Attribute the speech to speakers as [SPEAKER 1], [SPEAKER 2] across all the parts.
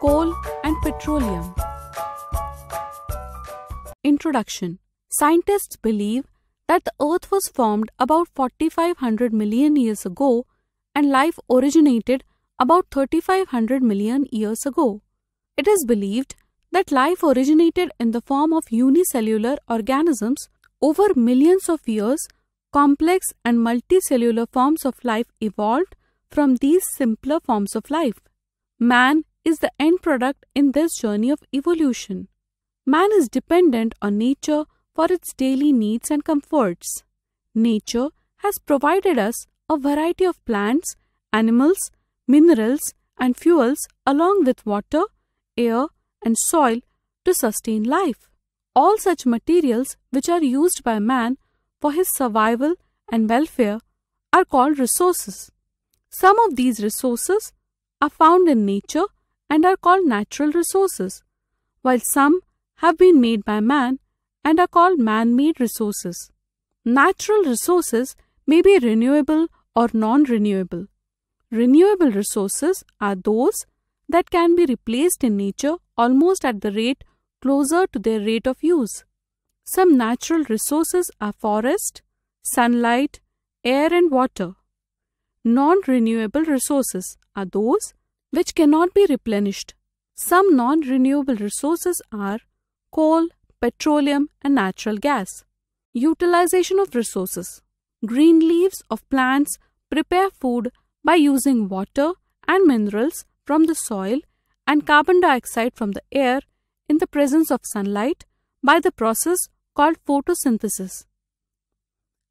[SPEAKER 1] coal and petroleum. Introduction Scientists believe that the Earth was formed about 4500 million years ago and life originated about 3500 million years ago. It is believed that life originated in the form of unicellular organisms over millions of years, complex and multicellular forms of life evolved from these simpler forms of life. Man is the end product in this journey of evolution. Man is dependent on nature for its daily needs and comforts. Nature has provided us a variety of plants, animals, minerals, and fuels along with water, air, and soil to sustain life. All such materials which are used by man for his survival and welfare are called resources. Some of these resources are found in nature and are called natural resources, while some have been made by man and are called man-made resources. Natural resources may be renewable or non-renewable. Renewable resources are those that can be replaced in nature almost at the rate closer to their rate of use. Some natural resources are forest, sunlight, air and water. Non-renewable resources are those which cannot be replenished. Some non renewable resources are coal, petroleum, and natural gas. Utilization of resources. Green leaves of plants prepare food by using water and minerals from the soil and carbon dioxide from the air in the presence of sunlight by the process called photosynthesis.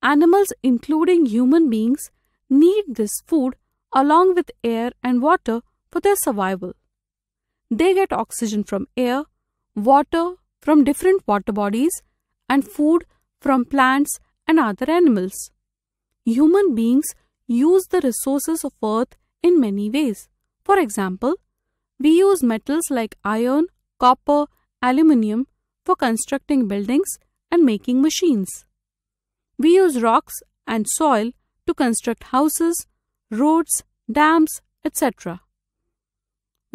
[SPEAKER 1] Animals, including human beings, need this food along with air and water for their survival. They get oxygen from air, water from different water bodies, and food from plants and other animals. Human beings use the resources of earth in many ways. For example, we use metals like iron, copper, aluminium for constructing buildings and making machines. We use rocks and soil to construct houses, roads, dams, etc.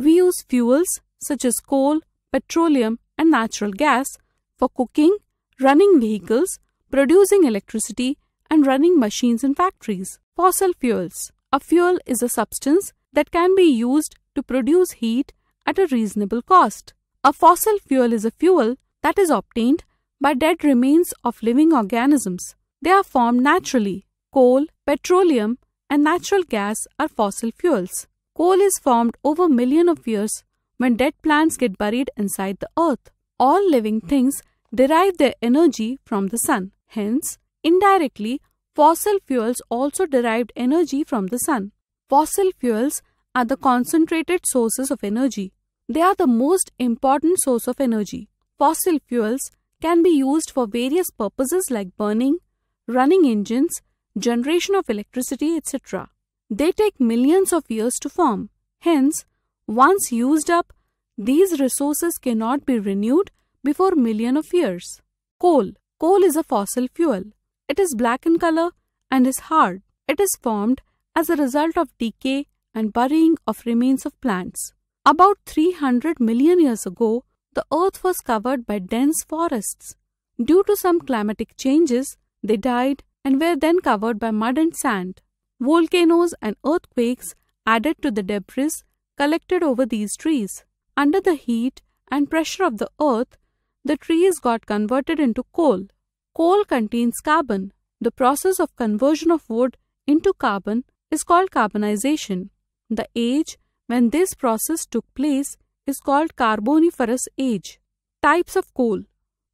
[SPEAKER 1] We use fuels such as coal, petroleum and natural gas for cooking, running vehicles, producing electricity and running machines in factories. Fossil fuels. A fuel is a substance that can be used to produce heat at a reasonable cost. A fossil fuel is a fuel that is obtained by dead remains of living organisms. They are formed naturally. Coal, petroleum and natural gas are fossil fuels. Coal is formed over million of years when dead plants get buried inside the earth. All living things derive their energy from the sun. Hence, indirectly, fossil fuels also derived energy from the sun. Fossil fuels are the concentrated sources of energy. They are the most important source of energy. Fossil fuels can be used for various purposes like burning, running engines, generation of electricity, etc. They take millions of years to form. Hence, once used up, these resources cannot be renewed before million of years. Coal. Coal is a fossil fuel. It is black in color and is hard. It is formed as a result of decay and burying of remains of plants. About 300 million years ago, the earth was covered by dense forests. Due to some climatic changes, they died and were then covered by mud and sand. Volcanoes and earthquakes added to the debris collected over these trees. Under the heat and pressure of the earth, the trees got converted into coal. Coal contains carbon. The process of conversion of wood into carbon is called carbonization. The age when this process took place is called Carboniferous age. Types of coal.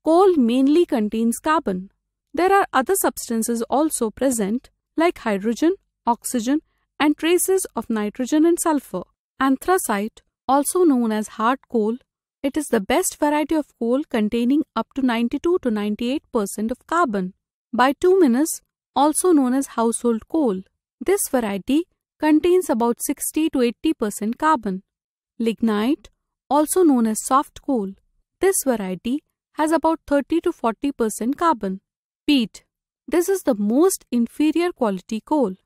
[SPEAKER 1] Coal mainly contains carbon. There are other substances also present like hydrogen oxygen, and traces of nitrogen and sulfur. Anthracite, also known as hard coal, it is the best variety of coal containing up to 92 to 98% of carbon. Bituminous, also known as household coal, this variety contains about 60 to 80% carbon. Lignite, also known as soft coal, this variety has about 30 to 40% carbon. Peat, this is the most inferior quality coal.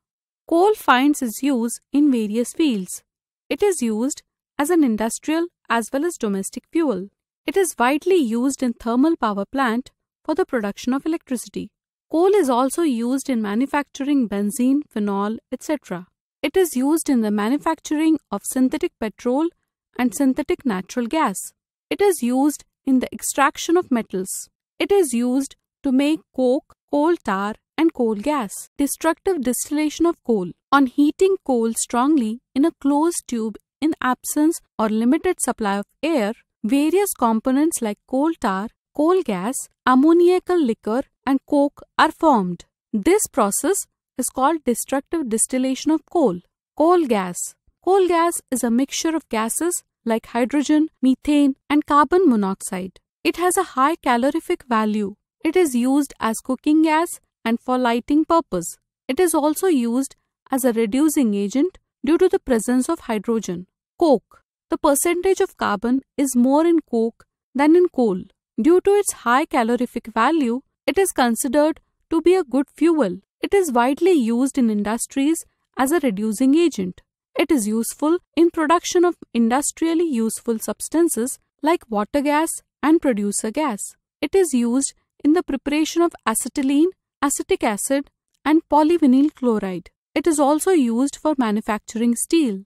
[SPEAKER 1] Coal finds its use in various fields. It is used as an industrial as well as domestic fuel. It is widely used in thermal power plant for the production of electricity. Coal is also used in manufacturing benzene, phenol, etc. It is used in the manufacturing of synthetic petrol and synthetic natural gas. It is used in the extraction of metals. It is used to make coke, coal tar, and coal gas. Destructive distillation of coal. On heating coal strongly in a closed tube in absence or limited supply of air, various components like coal tar, coal gas, ammoniacal liquor and coke are formed. This process is called destructive distillation of coal. Coal gas. Coal gas is a mixture of gases like hydrogen, methane and carbon monoxide. It has a high calorific value. It is used as cooking gas and for lighting purpose. It is also used as a reducing agent due to the presence of hydrogen. Coke. The percentage of carbon is more in coke than in coal. Due to its high calorific value, it is considered to be a good fuel. It is widely used in industries as a reducing agent. It is useful in production of industrially useful substances like water gas and producer gas. It is used in the preparation of acetylene acetic acid, and polyvinyl chloride. It is also used for manufacturing steel.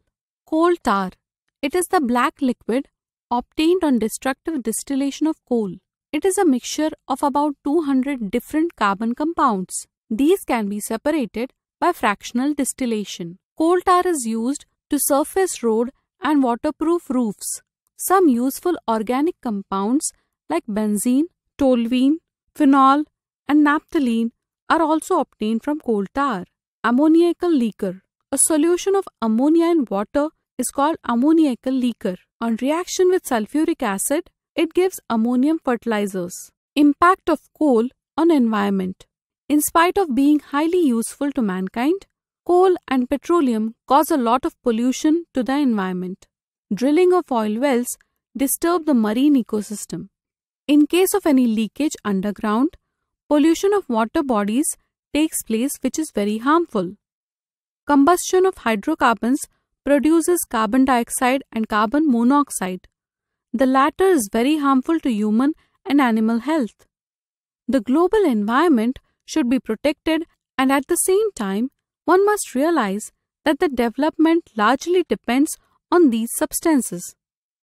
[SPEAKER 1] Coal tar. It is the black liquid obtained on destructive distillation of coal. It is a mixture of about 200 different carbon compounds. These can be separated by fractional distillation. Coal tar is used to surface road and waterproof roofs. Some useful organic compounds like benzene, toluene, phenol, and naphthalene are also obtained from coal tar. Ammoniacal liquor. A solution of ammonia in water is called ammoniacal liquor. On reaction with sulfuric acid, it gives ammonium fertilizers. Impact of coal on environment. In spite of being highly useful to mankind, coal and petroleum cause a lot of pollution to the environment. Drilling of oil wells disturb the marine ecosystem. In case of any leakage underground, pollution of water bodies takes place which is very harmful. Combustion of hydrocarbons produces carbon dioxide and carbon monoxide. The latter is very harmful to human and animal health. The global environment should be protected and at the same time, one must realize that the development largely depends on these substances.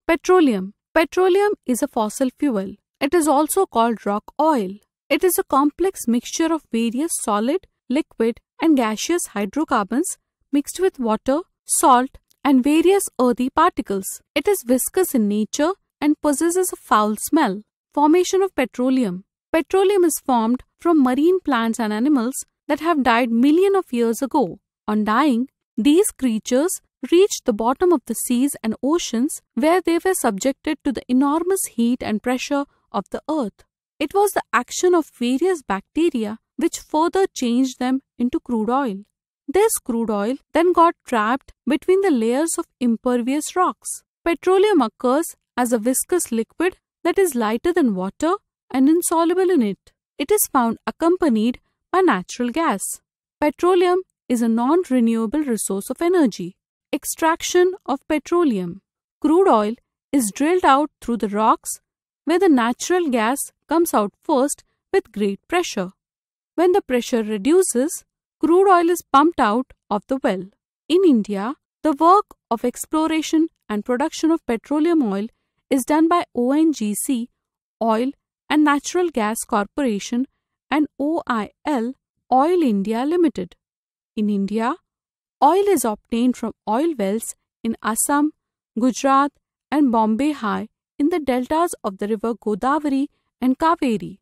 [SPEAKER 1] Petroleum. Petroleum is a fossil fuel. It is also called rock oil. It is a complex mixture of various solid, liquid and gaseous hydrocarbons mixed with water, salt and various earthy particles. It is viscous in nature and possesses a foul smell. Formation of petroleum. Petroleum is formed from marine plants and animals that have died million of years ago. On dying, these creatures reached the bottom of the seas and oceans where they were subjected to the enormous heat and pressure of the earth. It was the action of various bacteria which further changed them into crude oil. This crude oil then got trapped between the layers of impervious rocks. Petroleum occurs as a viscous liquid that is lighter than water and insoluble in it. It is found accompanied by natural gas. Petroleum is a non-renewable resource of energy. Extraction of petroleum. Crude oil is drilled out through the rocks where the natural gas comes out first with great pressure. When the pressure reduces, crude oil is pumped out of the well. In India, the work of exploration and production of petroleum oil is done by ONGC, Oil and Natural Gas Corporation and OIL, Oil India Limited. In India, oil is obtained from oil wells in Assam, Gujarat and Bombay High in the deltas of the river Godavari and Kaveri.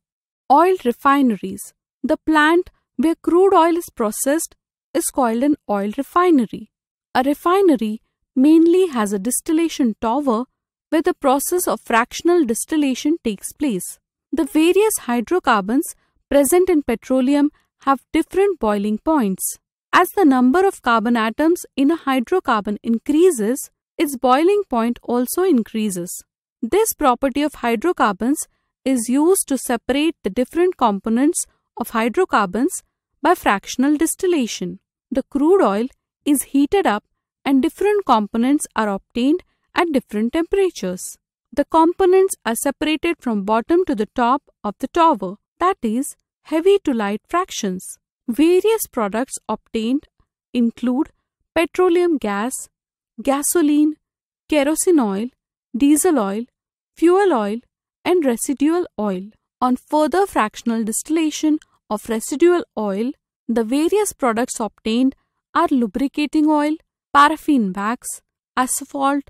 [SPEAKER 1] Oil refineries. The plant where crude oil is processed is called an oil refinery. A refinery mainly has a distillation tower where the process of fractional distillation takes place. The various hydrocarbons present in petroleum have different boiling points. As the number of carbon atoms in a hydrocarbon increases, its boiling point also increases. This property of hydrocarbons is used to separate the different components of hydrocarbons by fractional distillation. The crude oil is heated up and different components are obtained at different temperatures. The components are separated from bottom to the top of the tower, that is, heavy to light fractions. Various products obtained include petroleum gas, gasoline, kerosene oil, diesel oil, fuel oil and residual oil. On further fractional distillation of residual oil, the various products obtained are lubricating oil, paraffin wax, asphalt,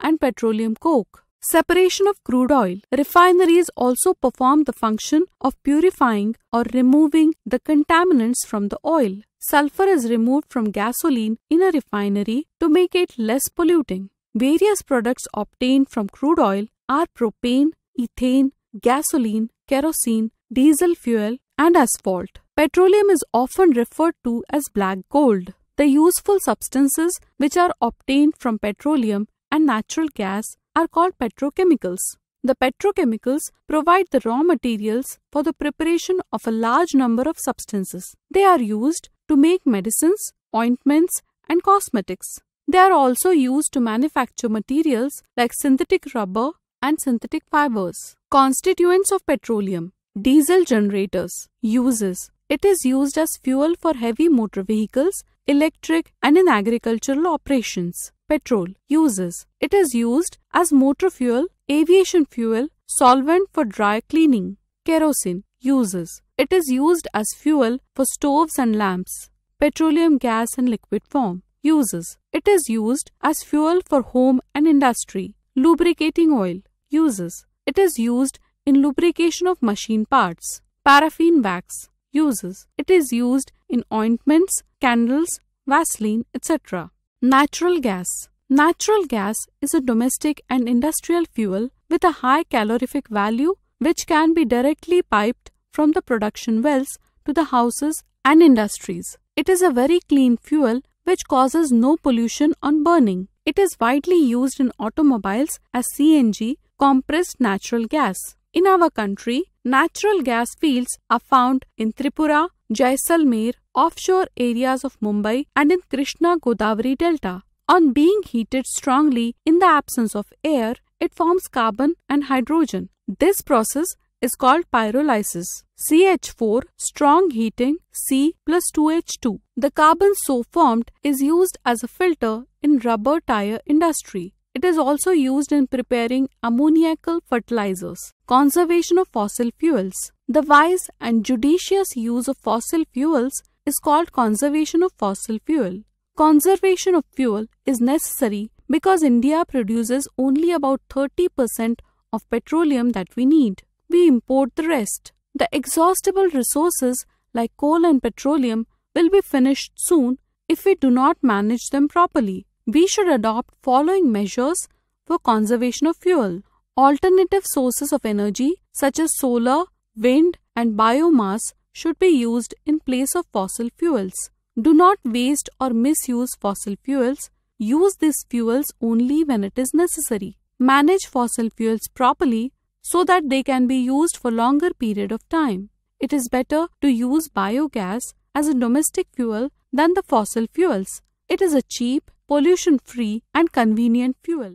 [SPEAKER 1] and petroleum coke. Separation of crude oil. Refineries also perform the function of purifying or removing the contaminants from the oil. Sulfur is removed from gasoline in a refinery to make it less polluting. Various products obtained from crude oil are propane, ethane, gasoline, kerosene, diesel fuel, and asphalt. Petroleum is often referred to as black gold. The useful substances which are obtained from petroleum and natural gas are called petrochemicals. The petrochemicals provide the raw materials for the preparation of a large number of substances. They are used to make medicines, ointments, and cosmetics. They are also used to manufacture materials like synthetic rubber, and synthetic fibers. Constituents of petroleum. Diesel generators. Uses. It is used as fuel for heavy motor vehicles, electric and in agricultural operations. Petrol. Uses. It is used as motor fuel, aviation fuel, solvent for dry cleaning. Kerosene. Uses. It is used as fuel for stoves and lamps. Petroleum gas in liquid form. Uses. It is used as fuel for home and industry. Lubricating oil uses it is used in lubrication of machine parts. Paraffin wax uses it is used in ointments, candles, Vaseline, etc. Natural gas Natural gas is a domestic and industrial fuel with a high calorific value which can be directly piped from the production wells to the houses and industries. It is a very clean fuel which causes no pollution on burning. It is widely used in automobiles as CNG, compressed natural gas. In our country, natural gas fields are found in Tripura, Jaisalmer, offshore areas of Mumbai and in Krishna Godavari Delta. On being heated strongly in the absence of air, it forms carbon and hydrogen. This process is called pyrolysis. CH4 strong heating C plus 2H2. The carbon so formed is used as a filter in rubber tire industry. It is also used in preparing ammoniacal fertilizers. Conservation of fossil fuels. The wise and judicious use of fossil fuels is called conservation of fossil fuel. Conservation of fuel is necessary because India produces only about 30% of petroleum that we need we import the rest. The exhaustible resources like coal and petroleum will be finished soon if we do not manage them properly. We should adopt following measures for conservation of fuel. Alternative sources of energy such as solar, wind and biomass should be used in place of fossil fuels. Do not waste or misuse fossil fuels. Use these fuels only when it is necessary. Manage fossil fuels properly so that they can be used for longer period of time. It is better to use biogas as a domestic fuel than the fossil fuels. It is a cheap, pollution-free and convenient fuel.